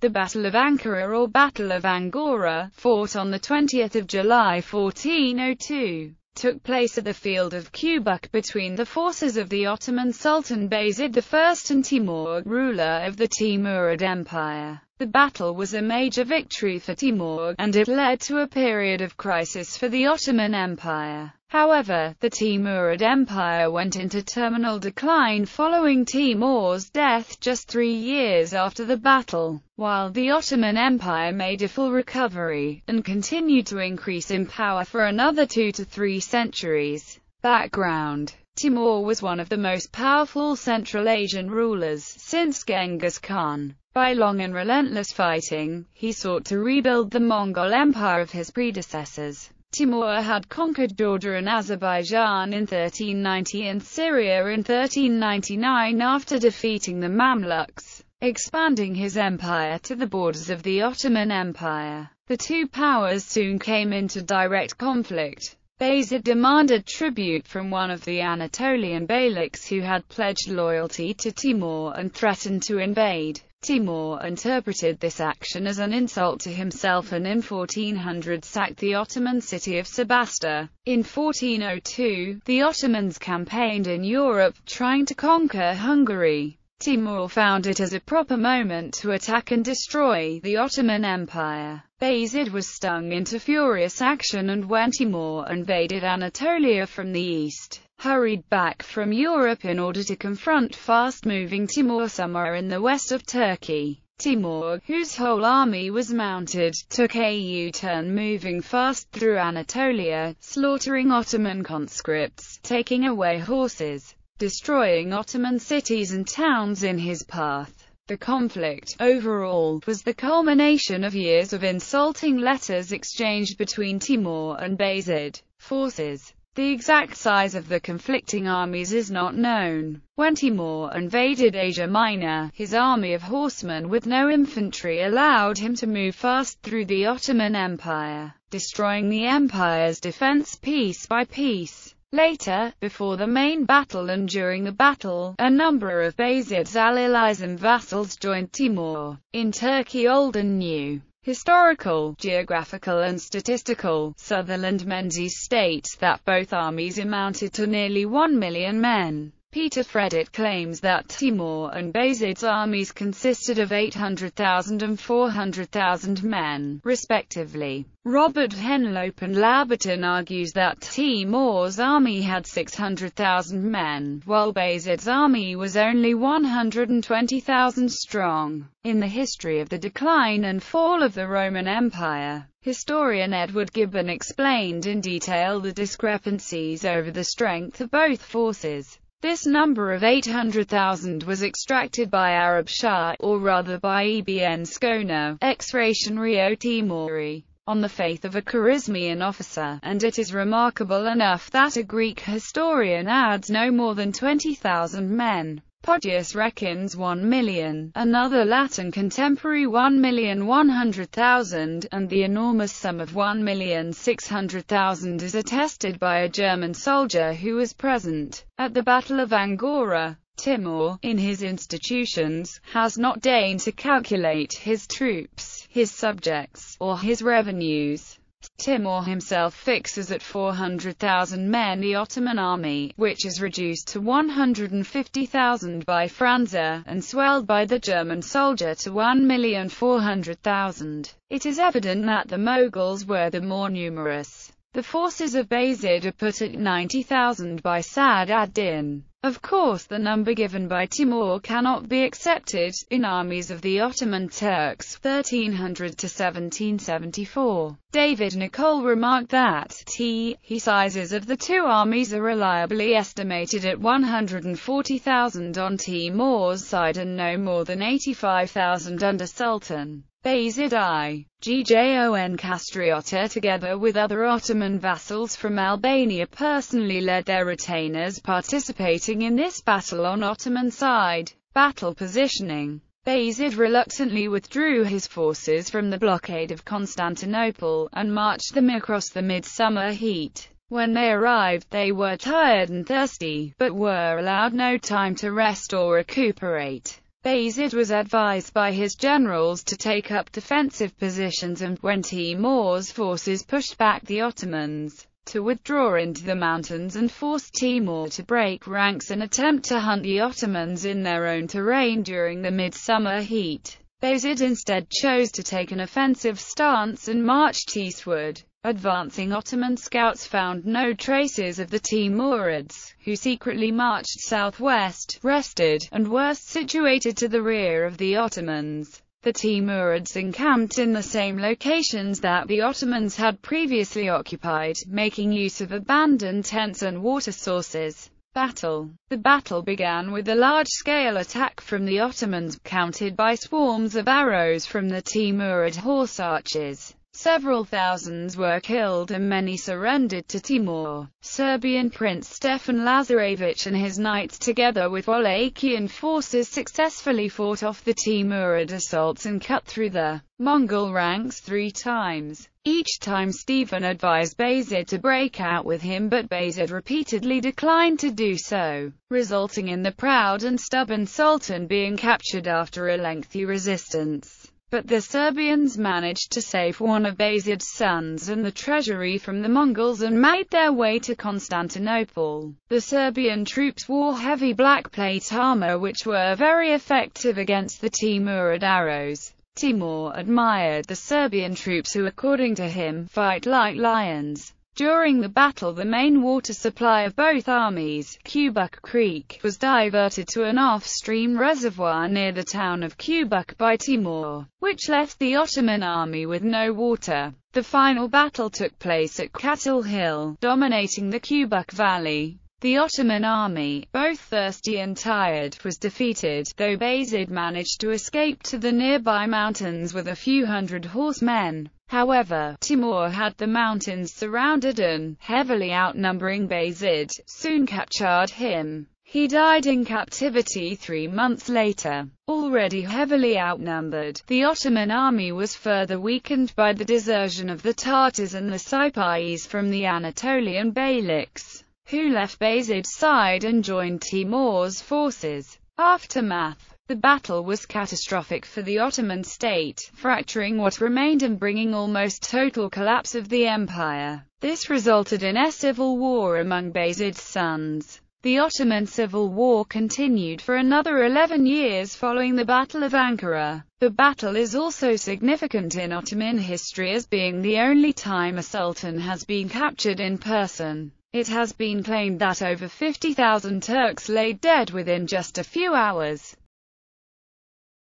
The Battle of Ankara or Battle of Angora, fought on 20 July 1402, took place at the field of Kubuk between the forces of the Ottoman Sultan Bayezid I and Timur, ruler of the Timurid Empire. The battle was a major victory for Timur, and it led to a period of crisis for the Ottoman Empire. However, the Timurid Empire went into terminal decline following Timur's death just three years after the battle, while the Ottoman Empire made a full recovery, and continued to increase in power for another two to three centuries. Background Timur was one of the most powerful Central Asian rulers since Genghis Khan. By long and relentless fighting, he sought to rebuild the Mongol Empire of his predecessors. Timur had conquered Georgia and Azerbaijan in 1390 and Syria in 1399 after defeating the Mamluks, expanding his empire to the borders of the Ottoman Empire. The two powers soon came into direct conflict. Bayezid demanded tribute from one of the Anatolian beyliks who had pledged loyalty to Timur and threatened to invade. Timur interpreted this action as an insult to himself and in 1400 sacked the Ottoman city of Sebasta. In 1402, the Ottomans campaigned in Europe, trying to conquer Hungary. Timur found it as a proper moment to attack and destroy the Ottoman Empire. Bayezid was stung into furious action and when Timur invaded Anatolia from the east, hurried back from Europe in order to confront fast-moving Timur somewhere in the west of Turkey. Timur, whose whole army was mounted, took a U-turn moving fast through Anatolia, slaughtering Ottoman conscripts, taking away horses, destroying Ottoman cities and towns in his path. The conflict, overall, was the culmination of years of insulting letters exchanged between Timur and Bayezid forces. The exact size of the conflicting armies is not known. When Timur invaded Asia Minor, his army of horsemen with no infantry allowed him to move fast through the Ottoman Empire, destroying the empire's defense piece by piece. Later, before the main battle and during the battle, a number of Bayezid's allies and vassals joined Timur, in Turkey old and new historical, geographical and statistical, Sutherland Menzies states that both armies amounted to nearly 1 million men. Peter Fredit claims that Timur and Bayezid's armies consisted of 800,000 and 400,000 men, respectively. Robert Henlope and Laberton argues that Timur's army had 600,000 men, while Bayezid's army was only 120,000 strong. In the history of the decline and fall of the Roman Empire, historian Edward Gibbon explained in detail the discrepancies over the strength of both forces. This number of 800,000 was extracted by Arab Shah, or rather by EBN Skona, ex-Ration Rio Timori, on the faith of a Charismian officer, and it is remarkable enough that a Greek historian adds no more than 20,000 men. Podius reckons 1 million, another Latin contemporary 1,100,000, and the enormous sum of 1,600,000 is attested by a German soldier who was present at the Battle of Angora. Timur, in his institutions, has not deigned to calculate his troops, his subjects, or his revenues. Timur himself fixes at 400,000 men the Ottoman army, which is reduced to 150,000 by Franza, and swelled by the German soldier to 1,400,000. It is evident that the Moguls were the more numerous. The forces of Bayezid are put at 90,000 by Saad ad-Din. Of course the number given by Timur cannot be accepted, in armies of the Ottoman Turks, 1300 to 1774. David Nicole remarked that, t, he sizes of the two armies are reliably estimated at 140,000 on Timur's side and no more than 85,000 under Sultan. Bayezid I, Gjon Castriota together with other Ottoman vassals from Albania personally led their retainers participating in this battle on Ottoman side. Battle positioning Bayezid reluctantly withdrew his forces from the blockade of Constantinople, and marched them across the midsummer heat. When they arrived they were tired and thirsty, but were allowed no time to rest or recuperate. Bayezid was advised by his generals to take up defensive positions and, when Timur's forces pushed back the Ottomans, to withdraw into the mountains and force Timur to break ranks and attempt to hunt the Ottomans in their own terrain during the midsummer heat. Bayezid instead chose to take an offensive stance and marched eastward. Advancing Ottoman scouts found no traces of the Timurids, who secretly marched southwest, rested, and were situated to the rear of the Ottomans. The Timurids encamped in the same locations that the Ottomans had previously occupied, making use of abandoned tents and water sources. Battle The battle began with a large-scale attack from the Ottomans, countered by swarms of arrows from the Timurid horse archers. Several thousands were killed and many surrendered to Timur. Serbian Prince Stefan Lazarevich and his knights together with Wallachian forces successfully fought off the Timurid assaults and cut through the Mongol ranks three times. Each time Stephen advised Bayezid to break out with him but Bayezid repeatedly declined to do so, resulting in the proud and stubborn Sultan being captured after a lengthy resistance but the Serbians managed to save one of Bayezid's sons and the treasury from the Mongols and made their way to Constantinople. The Serbian troops wore heavy black plate armor which were very effective against the Timurid arrows. Timur admired the Serbian troops who according to him, fight like lions. During the battle the main water supply of both armies, Cubuck Creek, was diverted to an off-stream reservoir near the town of Cubuck by Timur, which left the Ottoman army with no water. The final battle took place at Cattle Hill, dominating the Cubuck Valley. The Ottoman army, both thirsty and tired, was defeated, though Bayezid managed to escape to the nearby mountains with a few hundred horsemen. However, Timur had the mountains surrounded and, heavily outnumbering Bayezid, soon captured him. He died in captivity three months later. Already heavily outnumbered, the Ottoman army was further weakened by the desertion of the Tartars and the Sipais from the Anatolian Beyliks who left Bayezid's side and joined Timur's forces. Aftermath the battle was catastrophic for the Ottoman state, fracturing what remained and bringing almost total collapse of the empire. This resulted in a civil war among Bayezid's sons. The Ottoman civil war continued for another 11 years following the Battle of Ankara. The battle is also significant in Ottoman history as being the only time a sultan has been captured in person. It has been claimed that over 50,000 Turks lay dead within just a few hours.